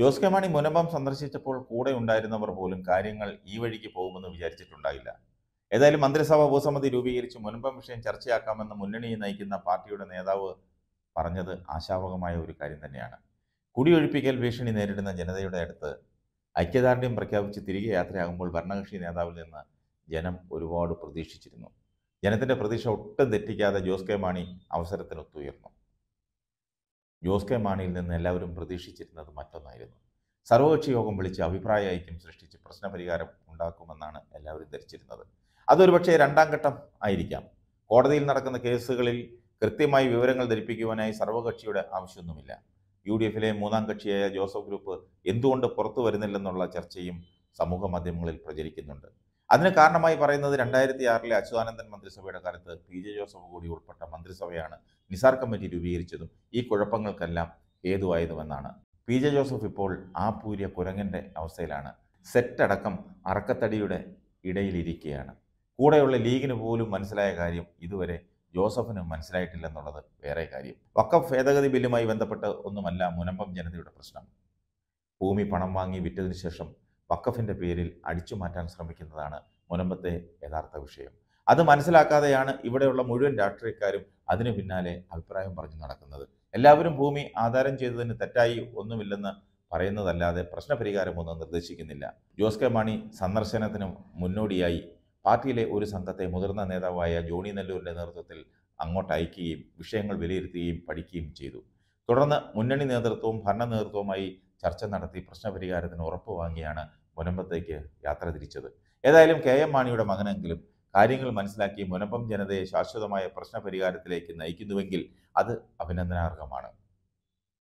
ജോസ് കെ മാണി മുനമ്പം സന്ദർശിച്ചപ്പോൾ കൂടെ ഉണ്ടായിരുന്നവർ പോലും കാര്യങ്ങൾ ഈ വഴിക്ക് പോകുമെന്ന് വിചാരിച്ചിട്ടുണ്ടായില്ല ഏതായാലും മന്ത്രിസഭാ ഉപസമിതി രൂപീകരിച്ച് മുനമ്പം വിഷയം ചർച്ചയാക്കാമെന്ന് മുന്നണിയെ നയിക്കുന്ന പാർട്ടിയുടെ നേതാവ് പറഞ്ഞത് ആശാവകമായ ഒരു കാര്യം തന്നെയാണ് കുടിയൊഴിപ്പിക്കൽ ഭീഷണി നേരിടുന്ന ജനതയുടെ അടുത്ത് ഐക്യദാർഢ്യം പ്രഖ്യാപിച്ച് തിരികെ യാത്രയാകുമ്പോൾ ഭരണകക്ഷി നേതാവിൽ നിന്ന് ജനം ഒരുപാട് പ്രതീക്ഷിച്ചിരുന്നു ജനത്തിൻ്റെ പ്രതീക്ഷ ഒട്ടും തെറ്റിക്കാതെ ജോസ് കെ മാണി അവസരത്തിനൊത്തുയർന്നു ജോസ് കെ മാണിയിൽ നിന്ന് എല്ലാവരും പ്രതീക്ഷിച്ചിരുന്നത് മറ്റൊന്നായിരുന്നു സർവകക്ഷി യോഗം വിളിച്ച് അഭിപ്രായ ഐക്യം സൃഷ്ടിച്ച് പ്രശ്നപരിഹാരം ഉണ്ടാക്കുമെന്നാണ് എല്ലാവരും ധരിച്ചിരുന്നത് അതൊരു പക്ഷേ രണ്ടാം ഘട്ടം ആയിരിക്കാം കോടതിയിൽ നടക്കുന്ന കേസുകളിൽ കൃത്യമായി വിവരങ്ങൾ ധരിപ്പിക്കുവാനായി സർവകക്ഷിയുടെ ആവശ്യമൊന്നുമില്ല യു ഡി എഫിലെ മൂന്നാം കക്ഷിയായ ജോസഫ് ഗ്രൂപ്പ് എന്തുകൊണ്ട് പുറത്തു വരുന്നില്ലെന്നുള്ള ചർച്ചയും സമൂഹ മാധ്യമങ്ങളിൽ പ്രചരിക്കുന്നുണ്ട് അതിന് കാരണമായി പറയുന്നത് രണ്ടായിരത്തി ആറിലെ അച്യുതാനന്ദൻ മന്ത്രിസഭയുടെ കാലത്ത് പി ജെ ജോസഫ് കൂടി ഉൾപ്പെട്ട മന്ത്രിസഭയാണ് നിസാർ കമ്മിറ്റി രൂപീകരിച്ചതും ഈ കുഴപ്പങ്ങൾക്കെല്ലാം ഏതുവായതുമെന്നാണ് പി ജെ ജോസഫ് ഇപ്പോൾ ആ പൂരിയ കുരങ്ങൻ്റെ അവസ്ഥയിലാണ് സെറ്റടക്കം അറക്കത്തടിയുടെ ഇടയിലിരിക്കുകയാണ് കൂടെയുള്ള ലീഗിന് പോലും മനസ്സിലായ കാര്യം ഇതുവരെ ജോസഫിന് മനസ്സിലായിട്ടില്ലെന്നുള്ളത് വേറെ കാര്യം വക്കഫ് ഭേദഗതി ബില്ലുമായി ബന്ധപ്പെട്ട് ഒന്നുമല്ല മുനമ്പം ജനതയുടെ പ്രശ്നം ഭൂമി പണം വാങ്ങി വിറ്റതിനു ശേഷം വക്കഫിൻ്റെ പേരിൽ അടിച്ചു മാറ്റാൻ ശ്രമിക്കുന്നതാണ് മുനമ്പത്തെ യഥാർത്ഥ വിഷയം അത് മനസ്സിലാക്കാതെയാണ് ഇവിടെയുള്ള മുഴുവൻ രാഷ്ട്രീയക്കാരും അതിനു പിന്നാലെ അഭിപ്രായം പറഞ്ഞു നടക്കുന്നത് എല്ലാവരും ഭൂമി ആധാരം ചെയ്തതിന് തെറ്റായി ഒന്നുമില്ലെന്ന് പറയുന്നതല്ലാതെ പ്രശ്നപരിഹാരമൊന്നും നിർദ്ദേശിക്കുന്നില്ല ജോസ് കെ മാണി സന്ദർശനത്തിന് മുന്നോടിയായി പാർട്ടിയിലെ ഒരു സംഘത്തെ മുതിർന്ന നേതാവായ ജോണി നെല്ലൂരിൻ്റെ നേതൃത്വത്തിൽ അങ്ങോട്ട് അയക്കുകയും വിഷയങ്ങൾ വിലയിരുത്തുകയും പഠിക്കുകയും ചെയ്തു തുടർന്ന് മുന്നണി നേതൃത്വവും ഭരണ നേതൃത്വവുമായി ചർച്ച നടത്തി പ്രശ്നപരിഹാരത്തിന് ഉറപ്പ് വാങ്ങിയാണ് മുനമ്പത്തേക്ക് യാത്ര തിരിച്ചത് ഏതായാലും കെ എം മാണിയുടെ മകനെങ്കിലും കാര്യങ്ങൾ മനസ്സിലാക്കി മുനമ്പം ജനതയെ ശാശ്വതമായ പ്രശ്നപരിഹാരത്തിലേക്ക് നയിക്കുന്നുവെങ്കിൽ അത് അഭിനന്ദനാർഹമാണ്